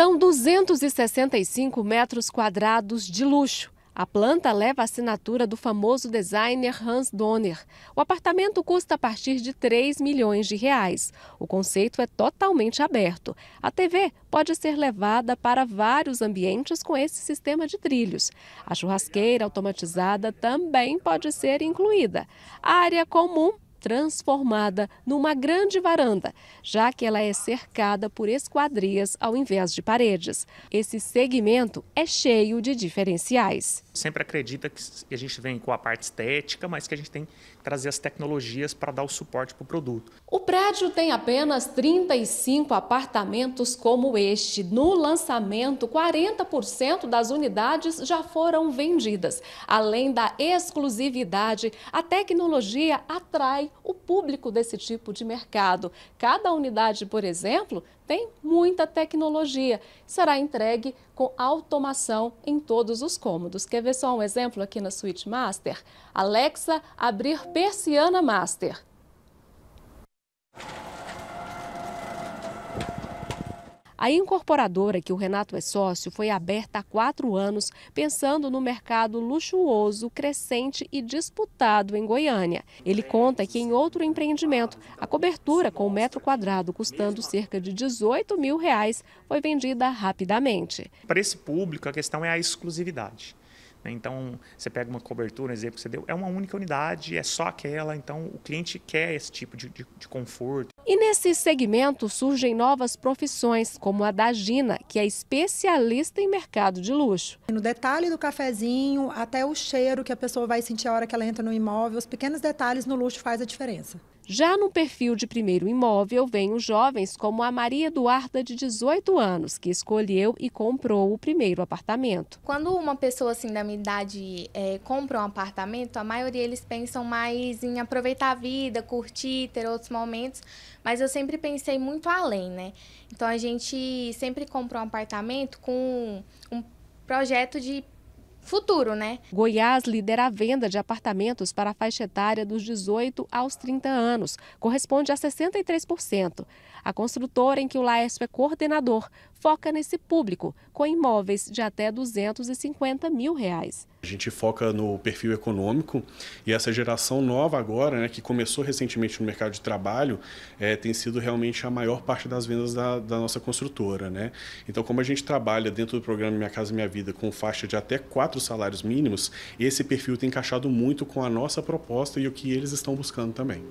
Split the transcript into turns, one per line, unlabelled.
São 265 metros quadrados de luxo. A planta leva a assinatura do famoso designer Hans Donner. O apartamento custa a partir de 3 milhões de reais. O conceito é totalmente aberto. A TV pode ser levada para vários ambientes com esse sistema de trilhos. A churrasqueira automatizada também pode ser incluída. A área comum transformada numa grande varanda, já que ela é cercada por esquadrias ao invés de paredes. Esse segmento é cheio de diferenciais.
Sempre acredita que a gente vem com a parte estética, mas que a gente tem que trazer as tecnologias para dar o suporte para o produto.
O prédio tem apenas 35 apartamentos como este. No lançamento, 40% das unidades já foram vendidas. Além da exclusividade, a tecnologia atrai o público desse tipo de mercado. Cada unidade, por exemplo, tem muita tecnologia. Será entregue com automação em todos os cômodos. Quer ver só um exemplo aqui na Suite Master? Alexa, abrir persiana master. A incorporadora, que o Renato é sócio, foi aberta há quatro anos, pensando no mercado luxuoso, crescente e disputado em Goiânia. Ele conta que em outro empreendimento, a cobertura com metro quadrado custando cerca de 18 mil reais foi vendida rapidamente.
Para esse público, a questão é a exclusividade. Né? Então, você pega uma cobertura, um exemplo que você deu, é uma única unidade, é só aquela, então o cliente quer esse tipo de, de, de conforto.
E Nesse segmento surgem novas profissões, como a da Gina, que é especialista em mercado de luxo. No detalhe do cafezinho, até o cheiro que a pessoa vai sentir a hora que ela entra no imóvel, os pequenos detalhes no luxo faz a diferença. Já no perfil de primeiro imóvel, vem os jovens como a Maria Eduarda, de 18 anos, que escolheu e comprou o primeiro apartamento. Quando uma pessoa assim da minha idade é, compra um apartamento, a maioria eles pensam mais em aproveitar a vida, curtir, ter outros momentos, mas mas eu sempre pensei muito além, né? Então a gente sempre comprou um apartamento com um projeto de futuro, né? Goiás lidera a venda de apartamentos para a faixa etária dos 18 aos 30 anos, corresponde a 63%. A construtora em que o Laércio é coordenador foca nesse público, com imóveis de até 250 mil reais.
A gente foca no perfil econômico e essa geração nova agora, né, que começou recentemente no mercado de trabalho, é, tem sido realmente a maior parte das vendas da, da nossa construtora. Né? Então, como a gente trabalha dentro do programa Minha Casa Minha Vida com faixa de até quatro salários mínimos, esse perfil tem encaixado muito com a nossa proposta e o que eles estão buscando também.